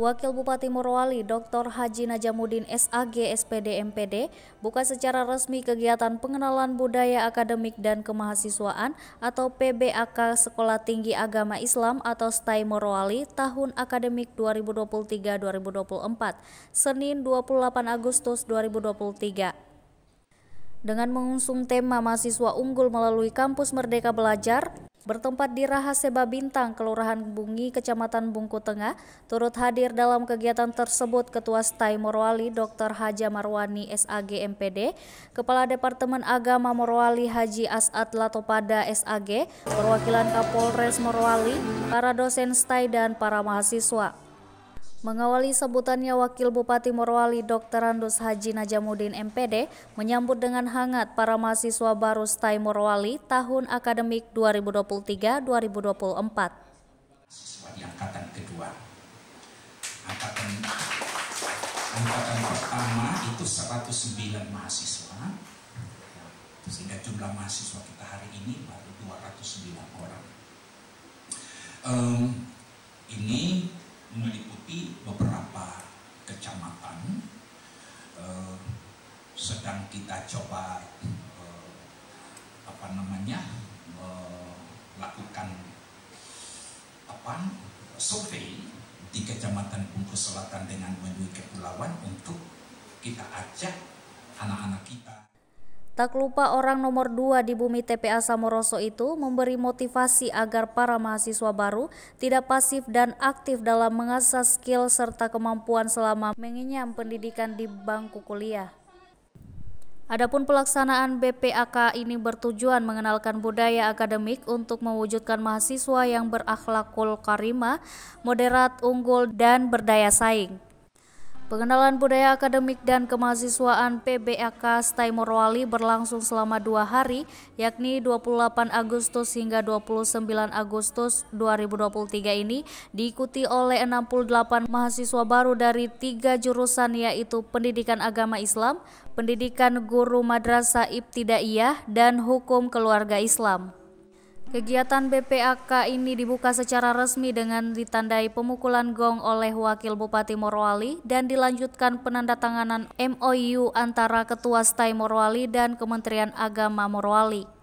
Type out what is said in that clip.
Wakil Bupati Morowali Dr. Haji Najamuddin SAG SPD MPD buka secara resmi kegiatan pengenalan budaya akademik dan kemahasiswaan atau PBAK Sekolah Tinggi Agama Islam atau STAI Morowali tahun akademik 2023-2024 Senin 28 Agustus 2023 dengan mengusung tema mahasiswa unggul melalui kampus merdeka belajar, Bertempat di Rahaseba Bintang, Kelurahan Bungi, Kecamatan Bungku Tengah, turut hadir dalam kegiatan tersebut Ketua Stai Morwali, Dr. Haja Marwani SAG MPD, Kepala Departemen Agama Morwali Haji As'ad Latopada SAG, perwakilan Kapolres Morwali, para dosen Stai dan para mahasiswa. Mengawali sebutannya Wakil Bupati Morowali Dr. Randus Haji Najamuddin MPD menyambut dengan hangat para mahasiswa baru STAI Morowali tahun akademik 2023-2024. Di angkatan kedua, angkatan, angkatan pertama itu 109 mahasiswa, sehingga jumlah mahasiswa kita hari ini baru 209 orang. Um, sedang kita coba eh, apa namanya melakukan apa survei di kecamatan Bungku Selatan dengan menuju kepulauan untuk kita ajak anak-anak kita. Tak lupa orang nomor dua di bumi TPA Samoroso itu memberi motivasi agar para mahasiswa baru tidak pasif dan aktif dalam mengasah skill serta kemampuan selama mengenyam pendidikan di bangku kuliah. Adapun pelaksanaan BPAK ini bertujuan mengenalkan budaya akademik untuk mewujudkan mahasiswa yang berakhlakul karimah, moderat, unggul, dan berdaya saing. Pengenalan budaya akademik dan kemahasiswaan PBAK Stai Morowali berlangsung selama dua hari, yakni 28 Agustus hingga 29 Agustus 2023 ini, diikuti oleh 68 mahasiswa baru dari tiga jurusan yaitu Pendidikan Agama Islam, Pendidikan Guru Madrasah Ibtidaiyah, dan Hukum Keluarga Islam. Kegiatan BPAK ini dibuka secara resmi dengan ditandai pemukulan gong oleh Wakil Bupati Morowali dan dilanjutkan penandatanganan MOU antara Ketua Stai Morowali dan Kementerian Agama Morowali.